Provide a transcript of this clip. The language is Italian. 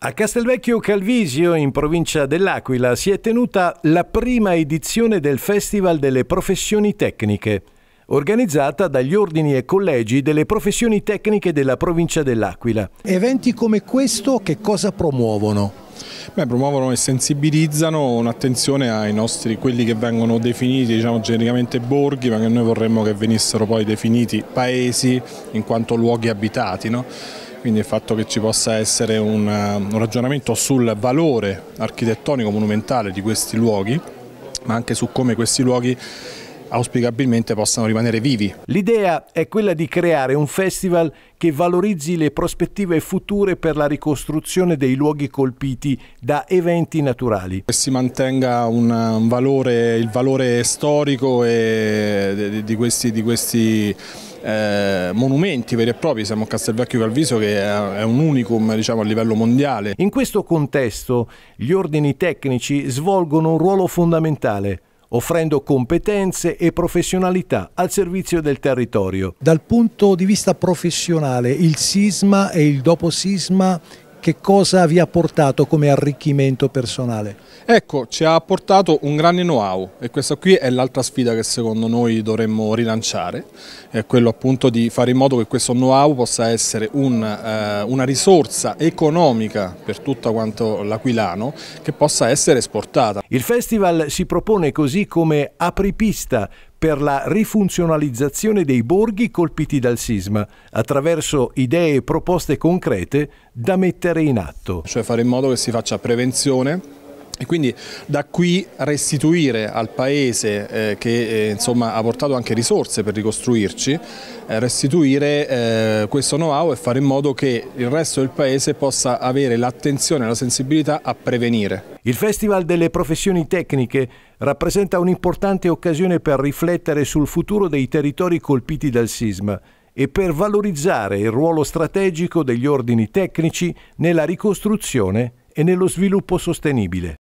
A Castelvecchio Calvisio, in provincia dell'Aquila, si è tenuta la prima edizione del Festival delle Professioni Tecniche, organizzata dagli ordini e collegi delle professioni tecniche della provincia dell'Aquila. Eventi come questo che cosa promuovono? Beh, promuovono e sensibilizzano un'attenzione ai nostri, quelli che vengono definiti diciamo, genericamente borghi, ma che noi vorremmo che venissero poi definiti paesi in quanto luoghi abitati. No? quindi il fatto che ci possa essere un, eh, un ragionamento sul valore architettonico monumentale di questi luoghi, ma anche su come questi luoghi auspicabilmente possano rimanere vivi. L'idea è quella di creare un festival che valorizzi le prospettive future per la ricostruzione dei luoghi colpiti da eventi naturali. Che si mantenga un, valore, il valore storico e, di, questi, di, questi, eh, monumenti veri e propri, siamo a Castelvecchio Calviso che è, un unicum diciamo, a livello mondiale. In questo contesto gli ordini tecnici svolgono un ruolo fondamentale offrendo competenze e professionalità al servizio del territorio. Dal punto di vista professionale il sisma e il dopo sisma che cosa vi ha portato come arricchimento personale? Ecco, ci ha portato un grande know-how e questa qui è l'altra sfida che secondo noi dovremmo rilanciare, è quello appunto di fare in modo che questo know-how possa essere un, eh, una risorsa economica per tutto quanto l'Aquilano che possa essere esportata. Il festival si propone così come apripista per la rifunzionalizzazione dei borghi colpiti dal sisma, attraverso idee e proposte concrete da mettere in atto. Cioè fare in modo che si faccia prevenzione e quindi da qui restituire al Paese eh, che eh, insomma, ha portato anche risorse per ricostruirci, eh, restituire eh, questo know-how e fare in modo che il resto del Paese possa avere l'attenzione e la sensibilità a prevenire. Il Festival delle professioni tecniche rappresenta un'importante occasione per riflettere sul futuro dei territori colpiti dal sisma e per valorizzare il ruolo strategico degli ordini tecnici nella ricostruzione e nello sviluppo sostenibile.